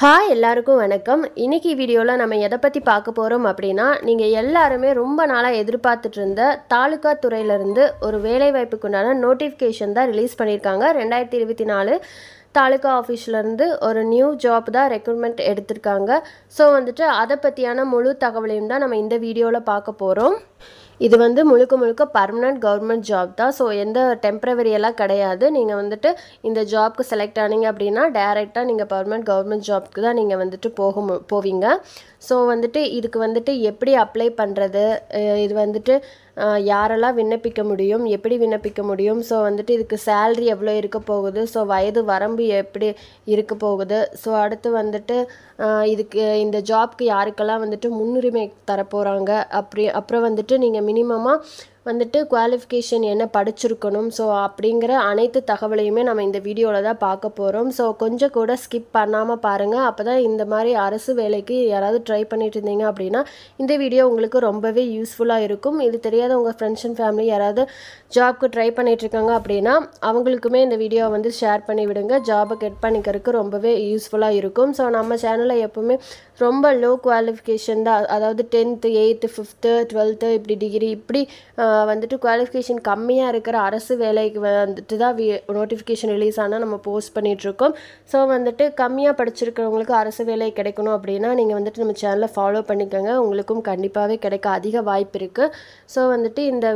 hi எல்லாருக்கும் வணக்கம் இன்றைக்கி வீடியோவில் நம்ம எதை பற்றி பார்க்க போகிறோம் அப்படின்னா நீங்கள் எல்லாருமே ரொம்ப நாளாக எதிர்பார்த்துட்டு இருந்த தாலுக்கா துறையிலேருந்து ஒரு வேலைவாய்ப்புக்குண்டான நோட்டிஃபிகேஷன் தான் ரிலீஸ் பண்ணியிருக்காங்க ரெண்டாயிரத்தி இருபத்தி நாலு தாலுகா ஆஃபீஸ்லேருந்து ஒரு நியூ ஜாப் தான் ரெக்ரூட்மெண்ட் எடுத்திருக்காங்க ஸோ வந்துட்டு அதை பற்றியான முழு தகவலையும் தான் நம்ம இந்த வீடியோவில் பார்க்க போகிறோம் இது வந்து முழுக்க முழுக்க பர்மனண்ட் கவர்மெண்ட் ஜாப் தான் ஸோ எந்த டெம்ப்ரவரியெல்லாம் கிடையாது நீங்கள் வந்துட்டு இந்த ஜாப்க்கு செலக்ட் ஆனீங்க அப்படின்னா டேரெக்டாக நீங்கள் பர்மனண்ட் கவர்மெண்ட் ஜாப்க்கு தான் நீங்கள் வந்துட்டு போக போவீங்க ஸோ வந்துட்டு இதுக்கு வந்துட்டு எப்படி அப்ளை பண்ணுறது இது வந்துட்டு யாரெல்லாம் விண்ணப்பிக்க முடியும் எப்படி விண்ணப்பிக்க முடியும் ஸோ வந்துட்டு இதுக்கு சேல்ரி எவ்வளோ இருக்க போகுது ஸோ வயது வரம்பு எப்படி இருக்க போகுது ஸோ அடுத்து வந்துட்டு இதுக்கு இந்த ஜாப்க்கு யாருக்கெல்லாம் வந்துட்டு முன்னுரிமை தரப்போகிறாங்க அப்படி அப்புறம் வந்துட்டு நீங்கள் மினிமமாக வந்துட்டு குவாலிஃபிகேஷன் என்ன படிச்சிருக்கணும் ஸோ அப்படிங்கிற அனைத்து தகவலையுமே நம்ம இந்த வீடியோவில் தான் பார்க்க போகிறோம் ஸோ கொஞ்சம் கூட ஸ்கிப் பண்ணாமல் பாருங்கள் அப்போ தான் இந்த மாதிரி அரசு வேலைக்கு யாராவது ட்ரை பண்ணிட்டு இருந்தீங்க அப்படின்னா இந்த வீடியோ உங்களுக்கு ரொம்பவே யூஸ்ஃபுல்லாக இருக்கும் இது தெரியாத உங்கள் ஃப்ரெண்ட்ஸ் அண்ட் ஃபேமிலி யாராவது ஜாப்க்கு ட்ரை பண்ணிகிட்ருக்காங்க அப்படின்னா அவங்களுக்குமே இந்த வீடியோவை வந்து ஷேர் பண்ணி விடுங்க ஜாபை கெட் பண்ணிக்கிறதுக்கு ரொம்பவே யூஸ்ஃபுல்லாக இருக்கும் ஸோ நம்ம சேனலில் எப்போவுமே ரொம்ப லோ குவாலிஃபிகேஷன் தான் அதாவது டென்த்து எயித்து ஃபிஃப்த்து டுவெல்த்து இப்படி டிகிரி இப்படி வந்துட்டு குவாலிஃபிகேஷன் கம்மியாக இருக்கிற அரசு வேலைக்கு வந்துட்டு தான் நோட்டிஃபிகேஷன் ரிலீஸ் ஆனால் நம்ம போஸ்ட் பண்ணிகிட்ருக்கோம் ஸோ வந்துட்டு கம்மியாக படிச்சிருக்கிறவங்களுக்கு அரசு வேலை கிடைக்கணும் அப்படின்னா நீங்கள் வந்துட்டு நம்ம சேனலை ஃபாலோ பண்ணிக்கோங்க உங்களுக்கும் கண்டிப்பாகவே கிடைக்க அதிக வாய்ப்பு இருக்குது ஸோ வந்துட்டு இந்த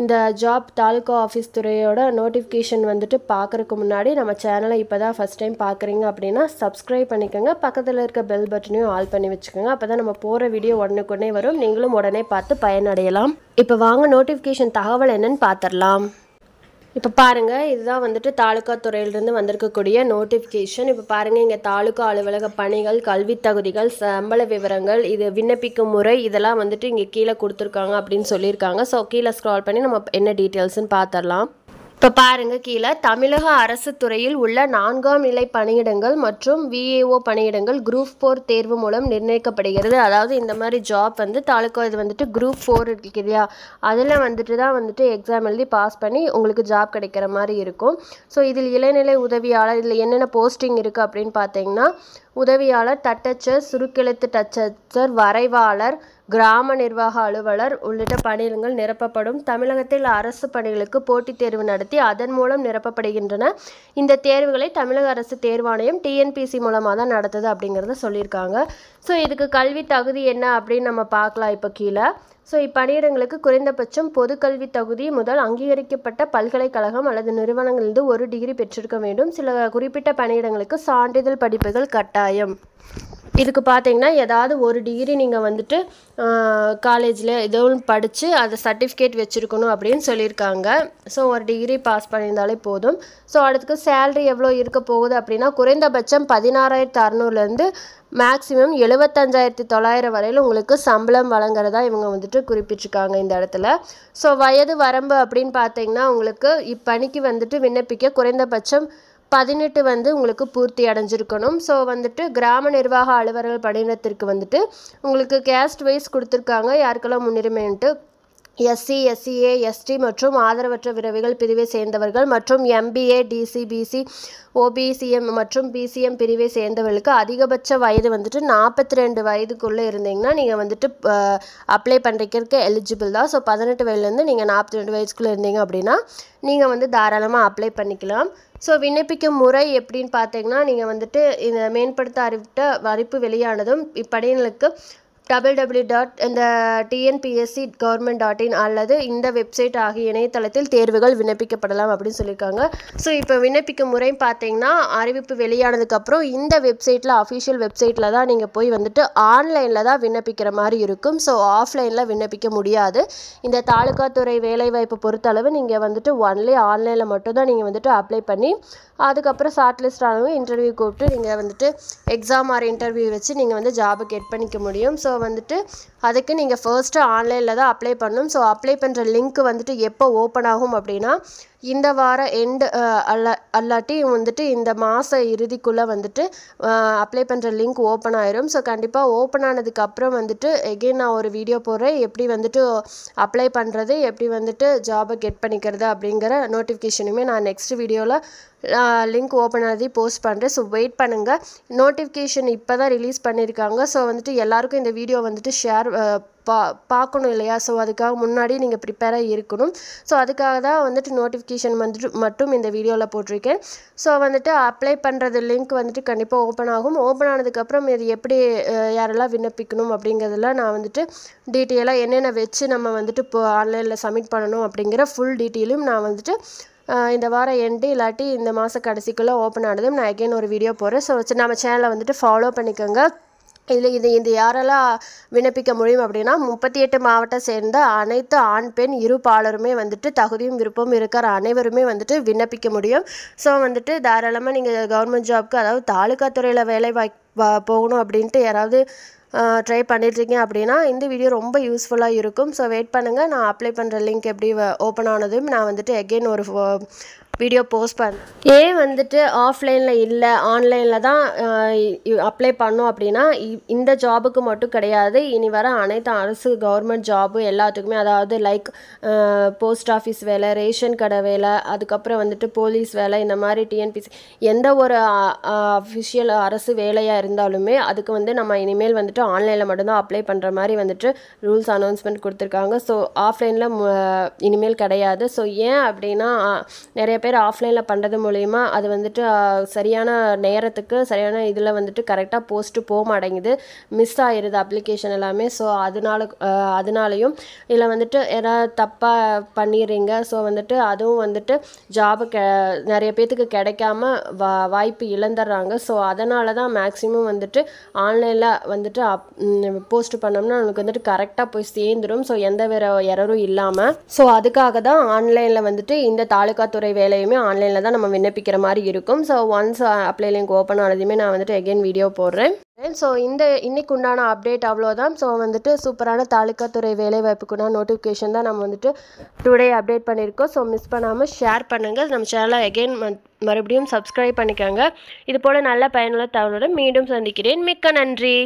இந்த ஜாப் தாலுகா ஆஃபீஸ் துறையோட நோட்டிஃபிகேஷன் வந்துட்டு பார்க்குறக்கு முன்னாடி நம்ம சேனலை இப்போ தான் ஃபஸ்ட் டைம் பார்க்குறீங்க அப்படின்னா சப்ஸ்கிரைப் பண்ணிக்கோங்க பக்கத்தில் இருக்க பெல் பட்டனையும் ஆல் பண்ணி வச்சுக்கோங்க அப்போ தான் நம்ம போகிற வீடியோ உடனுக்குடனே வரும் நீங்களும் உடனே பார்த்து பயனடையலாம் இப்போ வாங்க நோட்டிஃபிகேஷன் தகவல் என்னன்னு பார்த்துடலாம் இப்போ பாருங்க இதுதான் வந்துட்டு தாலுக்கா துறையிலிருந்து வந்திருக்கக்கூடிய நோட்டிஃபிகேஷன் இப்போ பாருங்கள் இங்கே தாலுகா அலுவலக பணிகள் கல்வி தகுதிகள் சம்பள விவரங்கள் இது விண்ணப்பிக்கும் முறை இதெல்லாம் வந்துட்டு இங்கே கீழே கொடுத்துருக்காங்க அப்படின்னு சொல்லியிருக்காங்க ஸோ கீழே ஸ்க்ரால் பண்ணி நம்ம என்ன டீட்டெயில்ஸ்ன்னு பார்த்துடலாம் இப்போ பாருங்கள் கீழே தமிழக அரசு துறையில் உள்ள நான்காம் நிலை பணியிடங்கள் மற்றும் விஏஓ பணியிடங்கள் குரூப் ஃபோர் தேர்வு மூலம் நிர்ணயிக்கப்படுகிறது அதாவது இந்த மாதிரி ஜாப் வந்து தாலுக்கா இது வந்துட்டு குரூப் ஃபோர் இருக்கு இல்லையா அதில் வந்துட்டு தான் வந்துட்டு எக்ஸாம் எழுதி பாஸ் பண்ணி உங்களுக்கு ஜாப் கிடைக்கிற மாதிரி இருக்கும் ஸோ இதில் இளநிலை உதவியாளர் இதில் என்னென்ன போஸ்டிங் இருக்குது அப்படின்னு பார்த்தீங்கன்னா உதவியாளர் தட்டச்சர் சுருக்கெழுத்து தட்டச்சர் வரைவாளர் கிராம நிர்வாக அலுவலர் உள்ளிட்ட பணியிடங்கள் நிரப்பப்படும் தமிழகத்தில் அரசு பணிகளுக்கு போட்டித் தேர்வு நடத்தி அதன் மூலம் நிரப்பப்படுகின்றன இந்த தேர்வுகளை தமிழக அரசு தேர்வாணையம் டிஎன்பிசி மூலமாக தான் நடத்துது அப்படிங்கிறத சொல்லியிருக்காங்க ஸோ இதுக்கு கல்வி தகுதி என்ன அப்படின்னு நம்ம பார்க்கலாம் இப்போ கீழே ஸோ இப்பணியிடங்களுக்கு குறைந்தபட்சம் பொது கல்வி தகுதி முதல் அங்கீகரிக்கப்பட்ட பல்கலைக்கழகம் அல்லது நிறுவனங்களிலிருந்து ஒரு டிகிரி பெற்றிருக்க வேண்டும் சில குறிப்பிட்ட பணியிடங்களுக்கு சான்றிதழ் படிப்புகள் கட்டாயம் கட்டாயம் இதுக்கு பார்த்தீங்கன்னா ஏதாவது ஒரு டிகிரி நீங்கள் வந்துட்டு காலேஜில் எதுவும் ஒன்று படித்து அதை சர்டிஃபிகேட் வச்சுருக்கணும் அப்படின்னு சொல்லியிருக்காங்க ஸோ ஒரு டிகிரி பாஸ் பண்ணியிருந்தாலே போதும் ஸோ அடுத்துக்கு சேல்ரி எவ்வளோ இருக்க போகுது அப்படின்னா குறைந்தபட்சம் பதினாறாயிரத்து அறநூறுலேருந்து மேக்ஸிமம் எழுபத்தஞ்சாயிரத்தி தொள்ளாயிரம் வரையில் உங்களுக்கு சம்பளம் வழங்குறதா இவங்க வந்துட்டு குறிப்பிட்டிருக்காங்க இந்த இடத்துல ஸோ வயது வரம்பு அப்படின்னு பார்த்தீங்கன்னா உங்களுக்கு இப்பணிக்கு வந்துட்டு விண்ணப்பிக்க குறைந்தபட்சம் பதினெட்டு வந்து உங்களுக்கு பூர்த்தி அடைஞ்சிருக்கணும் ஸோ வந்துட்டு கிராம நிர்வாக அலுவலர்கள் பணியிடத்திற்கு வந்துட்டு உங்களுக்கு கேஸ்ட் வைஸ் கொடுத்துருக்காங்க யாருக்கெல்லாம் முன்னுரிமைன்ட்டு எஸ்சி எஸ்சிஏ எஸ்டி மற்றும் ஆதரவற்ற விரவிகள் பிரிவை சேர்ந்தவர்கள் மற்றும் எம்பிஏ டிசிபிசி ஓபிசிஎம் மற்றும் பிசிஎம் பிரிவை சேர்ந்தவர்களுக்கு அதிகபட்ச வயது வந்துட்டு நாற்பத்தி ரெண்டு வயதுக்குள்ளே இருந்தீங்கன்னா நீங்கள் வந்துட்டு அப்ளை பண்ணுறதுக்கு எலிஜிபிள் தான் ஸோ பதினெட்டு வயதுலேருந்து நீங்கள் நாற்பத்தி ரெண்டு வயதுக்குள்ளே இருந்தீங்க அப்படின்னா நீங்கள் வந்து தாராளமாக அப்ளை பண்ணிக்கலாம் ஸோ விண்ணப்பிக்கும் முறை எப்படின்னு பார்த்தீங்கன்னா நீங்கள் வந்துட்டு இந்த மேம்படுத்த அறிவிட்ட வரிப்பு வெளியானதும் இப்படையினருக்கு டபுள் டபிள்யூ டாட் இந்த டிஎன்பிஎஸ்சி கவர்மெண்ட் டாட் இன் அல்லது இந்த வெப்சைட் ஆகிய இணையதளத்தில் தேர்வுகள் விண்ணப்பிக்கப்படலாம் அப்படின்னு சொல்லியிருக்காங்க ஸோ இப்போ விண்ணப்பிக்கும் முறை பார்த்தீங்கன்னா அறிவிப்பு வெளியானதுக்கப்புறம் இந்த வெப்சைட்டில் அஃபீஷியல் வெப்சைட்டில் தான் நீங்கள் போய் வந்துட்டு ஆன்லைனில் தான் விண்ணப்பிக்கிற மாதிரி இருக்கும் ஸோ ஆஃப்லைனில் விண்ணப்பிக்க முடியாது இந்த தாலுகாத்துறை வேலைவாய்ப்பு பொறுத்தளவு நீங்கள் வந்துட்டு ஒன்லி ஆன்லைனில் மட்டும்தான் நீங்கள் வந்துட்டு அப்ளை பண்ணி அதுக்கப்புறம் ஷார்ட் லிஸ்ட் ஆனவங்க இன்டர்வியூ கூப்பிட்டு நீங்கள் வந்துட்டு எக்ஸாம் ஆர் இன்டர்வியூ வச்சு நீங்கள் வந்து ஜாபுக்கு கெட் பண்ணிக்க முடியும் ஸோ வந்துட்டு அதுக்கு நீங்கள் ஃபர்ஸ்ட்டு ஆன்லைனில் தான் அப்ளை பண்ணணும் ஸோ அப்ளை பண்ணுற லிங்க் வந்துட்டு எப்போ ஓப்பன் ஆகும் அப்படின்னா இந்த வார எண்டு அல்ல அல்லாட்டி வந்துட்டு இந்த மாத இறுதிக்குள்ளே வந்துட்டு அப்ளை பண்ணுற லிங்க் ஓப்பன் ஆயிரும் ஸோ கண்டிப்பாக ஓப்பன் ஆனதுக்கப்புறம் வந்துட்டு எகெயின் நான் ஒரு வீடியோ போடுறேன் எப்படி வந்துட்டு அப்ளை பண்ணுறது எப்படி வந்துட்டு ஜாபை கெட் பண்ணிக்கிறது அப்படிங்கிற நோட்டிஃபிகேஷனுமே நான் நெக்ஸ்ட் வீடியோவில் லிங்க் ஓப்பன் ஆகி போஸ்ட் பண்ணுறேன் ஸோ வெயிட் பண்ணுங்கள் நோட்டிஃபிகேஷன் இப்போ தான் ரிலீஸ் பண்ணியிருக்காங்க ஸோ வந்துட்டு எல்லாருக்கும் இந்த வீடியோ வந்துட்டு ஷேர் பா பார்க்கணும் இல்லையா ஸோ அதுக்காக முன்னாடி நீங்கள் ப்ரிப்பேராக இருக்கணும் ஸோ அதுக்காக தான் வந்துட்டு நோட்டிஃபிகேஷன் வந்துட்டு மட்டும் இந்த வீடியோவில் போட்டிருக்கேன் ஸோ வந்துட்டு அப்ளை பண்ணுறது லிங்க் வந்துட்டு கண்டிப்பாக ஓப்பன் ஆகும் ஓப்பன் ஆனதுக்கப்புறம் இது எப்படி யாரெல்லாம் விண்ணப்பிக்கணும் அப்படிங்கிறதுலாம் நான் வந்துட்டு டீட்டெயிலாக என்னென்ன வச்சு நம்ம வந்துட்டு இப்போ ஆன்லைனில் சப்மிட் பண்ணணும் அப்படிங்கிற ஃபுல் டீட்டெயிலும் நான் வந்துட்டு இந்த வாரம் எண்டு இல்லாட்டி இந்த மாத கடைசிக்குள்ளே ஓப்பன் ஆனதும் நான் எகைன் ஒரு வீடியோ போகிறேன் ஸோ நம்ம சேனலை வந்துட்டு ஃபாலோ பண்ணிக்கோங்க இதில் இது இது யாரெல்லாம் விண்ணப்பிக்க முடியும் அப்படின்னா முப்பத்தி எட்டு மாவட்டம் சேர்ந்த அனைத்து ஆண் பெண் இரு பாலருமே வந்துட்டு தகுதியும் விருப்பமும் இருக்கிற அனைவருமே வந்துட்டு விண்ணப்பிக்க முடியும் ஸோ வந்துட்டு தாராளமாக நீங்கள் கவர்மெண்ட் ஜாப்க்கு அதாவது தாலுக்கா துறையில் வேலை வாய் போகணும் அப்படின்ட்டு யாராவது ட்ரை பண்ணிட்டுருக்கீங்க அப்படின்னா இந்த வீடியோ ரொம்ப யூஸ்ஃபுல்லாக இருக்கும் ஸோ வெயிட் பண்ணுங்கள் நான் அப்ளை பண்ணுற லிங்க் எப்படி ஓப்பன் ஆனதும் நான் வந்துட்டு எகெயின் ஒரு வீடியோ போஸ்ட் பண்ண ஏன் வந்துட்டு ஆஃப்லைனில் இல்லை ஆன்லைனில் தான் அப்ளை பண்ணோம் அப்படின்னா இந்த ஜாபுக்கு மட்டும் கிடையாது இனி வர அனைத்து அரசு கவர்மெண்ட் ஜாபு எல்லாத்துக்குமே அதாவது லைக் போஸ்ட் ஆஃபீஸ் வேலை ரேஷன் கடை வேலை அதுக்கப்புறம் வந்துட்டு போலீஸ் வேலை இந்த மாதிரி டிஎன்பிசி எந்த ஒரு அஃபிஷியல் அரசு வேலையாக இருந்தாலுமே அதுக்கு வந்து நம்ம இனிமேல் வந்துட்டு ஆன்லைனில் மட்டும்தான் அப்ளை பண்ணுற மாதிரி வந்துட்டு ரூல்ஸ் அனௌன்ஸ்மெண்ட் கொடுத்துருக்காங்க ஸோ ஆஃப்லைனில் இனிமேல் கிடையாது ஸோ ஏன் அப்படின்னா நிறைய பேர் பேர் ஆஃப்லைனில் பண்ணுறது மூலிமா அது வந்துட்டு சரியான நேரத்துக்கு சரியான இதில் வந்துட்டு கரெக்டாக போஸ்ட்டு போக மாட்டேங்குது மிஸ் ஆயிடுது அப்ளிகேஷன் எல்லாமே ஸோ அதனால அதனாலையும் இதில் வந்துட்டு ஏதாவது தப்பாக பண்ணிடுறீங்க ஸோ வந்துட்டு அதுவும் வந்துட்டு ஜாபு கெ நிறைய பேர்த்துக்கு கிடைக்காம வா வாய்ப்பு இழந்துடுறாங்க ஸோ அதனால தான் மேக்ஸிமம் வந்துட்டு ஆன்லைனில் வந்துட்டு அப் போஸ்ட் பண்ணோம்னா நமக்கு வந்துட்டு கரெக்டாக போய் சேர்ந்துடும் ஸோ எந்த வேறு எரரும் இல்லாமல் ஸோ அதுக்காக தான் ஆன்லைனில் வந்துட்டு இந்த தாலுக்காத்துறை வேலை அப்ளையுமே ஆன்லைனில் தான் நம்ம விண்ணப்பிக்கிற மாதிரி இருக்கும் so once apply link open ஆனதுமே நான் வந்துட்டு எகெயின் வீடியோ போடுறேன் ஸோ இந்த இன்னைக்கு உண்டான அப்டேட் அவ்வளோதான் ஸோ வந்துட்டு சூப்பரான தாலுக்காத்துறை வேலைவாய்ப்புக்குண்டான நோட்டிஃபிகேஷன் தான் நம்ம வந்துட்டு டுடே அப்டேட் பண்ணியிருக்கோம் ஸோ மிஸ் பண்ணாமல் ஷேர் பண்ணுங்கள் நம்ம சேனலை எகெயின் மறுபடியும் சப்ஸ்கிரைப் பண்ணிக்கோங்க இது போல் நல்ல பயனுள்ள தகவலோடு மீண்டும் சந்திக்கிறேன் மிக்க நன்றி